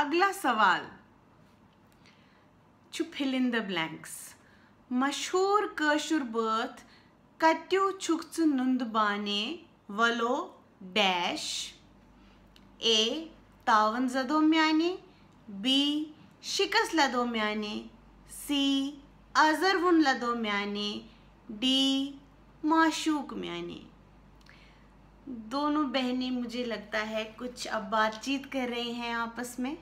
अगला सवाल to fill in the blanks मशहूर कशुर बर्थ कत्यु छुक्स बाने वलो डैश ए तावन जदो म्याने बी शिकस लदो म्याने सी अजरवन लदो म्याने डी माशूक म्याने दोनों बहनें मुझे लगता है कुछ अब बातचीत कर रहे हैं आपस में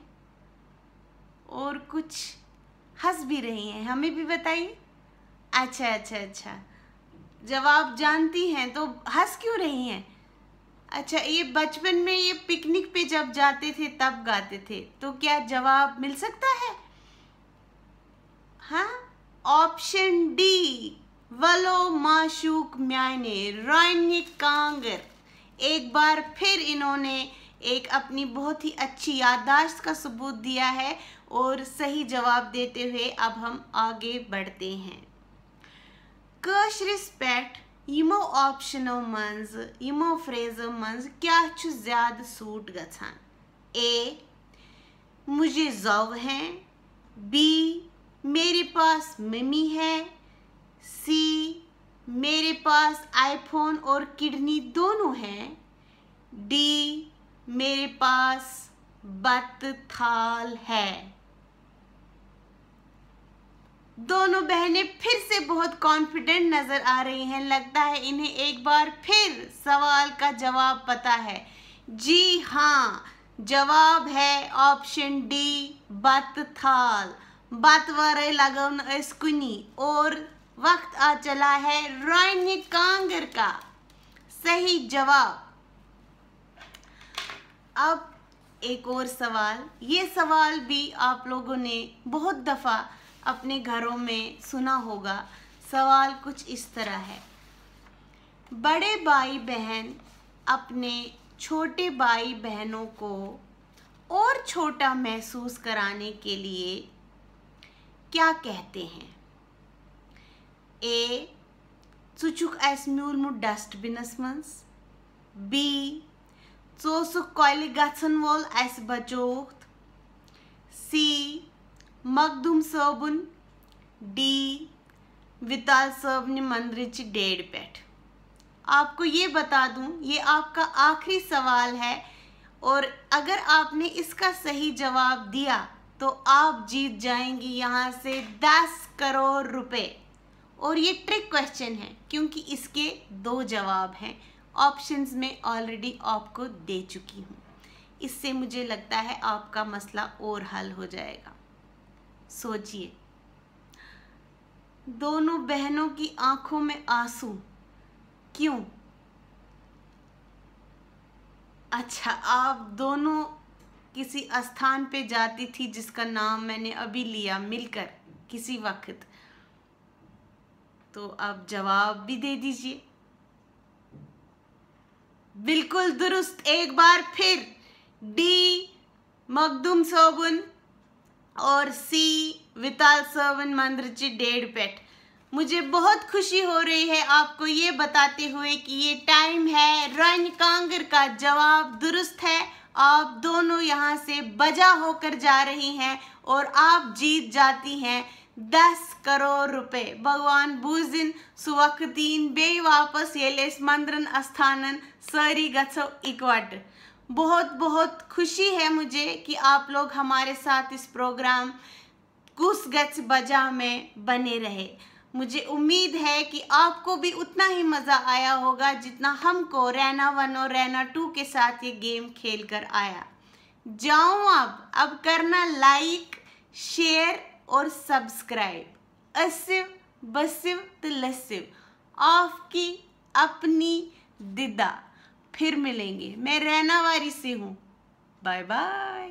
और कुछ हंस भी रही हैं हमें भी बताइए अच्छा अच्छा अच्छा जब आप जानती हैं तो हंस क्यों रही हैं अच्छा ये बचपन में ये पिकनिक पे जब जाते थे तब गाते थे तो क्या जवाब मिल सकता है हाँ ऑप्शन डी वलो माशूक म्याने रॉयनिक कांगर एक बार फिर इन्होंने एक अपनी बहुत ही अच्छी याददाश्त का सबूत दिया है और सही जवाब देते हुए अब हम आगे बढ़ते हैं कश रिस्पेक्ट यमो ऑप्शनों मंज यमो फ्रेजो मंज क्या ज्यादा सूट ग ए मुझे जव हैं बी मेरे पास मम्मी है सी मेरे पास आईफोन और किडनी दोनों हैं डी मेरे पास बतथाल है दोनों बहनें फिर से बहुत कॉन्फिडेंट नजर आ रही हैं लगता है इन्हें एक बार फिर सवाल का जवाब पता है जी हाँ जवाब है ऑप्शन डी बत थाल बत वे लगन कुनी और वक्त आ चला है रोयनी कांगर का सही जवाब अब एक और सवाल ये सवाल भी आप लोगों ने बहुत दफ़ा अपने घरों में सुना होगा सवाल कुछ इस तरह है बड़े भाई बहन अपने छोटे भाई बहनों को और छोटा महसूस कराने के लिए क्या कहते हैं ए सुचुक एसम्यूल मु डस्टबिनस मंस बी कॉल اوسُکھ کۄلہِ सी وول اَسہِ डी سی विताल साहब ने मंदरिच डेढ़ आपको ये बता दूं ये आपका आखिरी सवाल है और अगर आपने इसका सही जवाब दिया तो आप जीत जाएंगी यहाँ से दस करोड़ रुपए और ये ट्रिक क्वेश्चन है क्योंकि इसके दो जवाब हैं ऑप्शंस में ऑलरेडी आपको दे चुकी हूँ इससे मुझे लगता है आपका मसला और हल हो जाएगा सोचिए दोनों बहनों की आंखों में आंसू क्यों अच्छा आप दोनों किसी स्थान पे जाती थी जिसका नाम मैंने अभी लिया मिलकर किसी वक्त तो आप जवाब भी दे दीजिए बिल्कुल दुरुस्त एक बार फिर डी मखदुम सोबुन और सी विताल सोबन मंद्रजी डेढ़ पेट मुझे बहुत खुशी हो रही है आपको ये बताते हुए कि ये टाइम है रन कांगर का जवाब दुरुस्त है आप दोनों यहाँ से बजा होकर जा रही हैं और आप जीत जाती हैं दस करोड़ रुपए भगवान बूजिन दीन बे वापस ये मंदरन अस्थानन सारी गो इकवट बहुत बहुत खुशी है मुझे कि आप लोग हमारे साथ इस प्रोग्राम कुस गच बजा में बने रहे मुझे उम्मीद है कि आपको भी उतना ही मज़ा आया होगा जितना हमको रैना वन और रैना टू के साथ ये गेम खेल कर आया जाऊँ अब अब करना लाइक शेयर और सब्सक्राइब असिव बसिव तिलसिव तो आपकी अपनी दिदा फिर मिलेंगे मैं रहना वारी से हूँ बाय बाय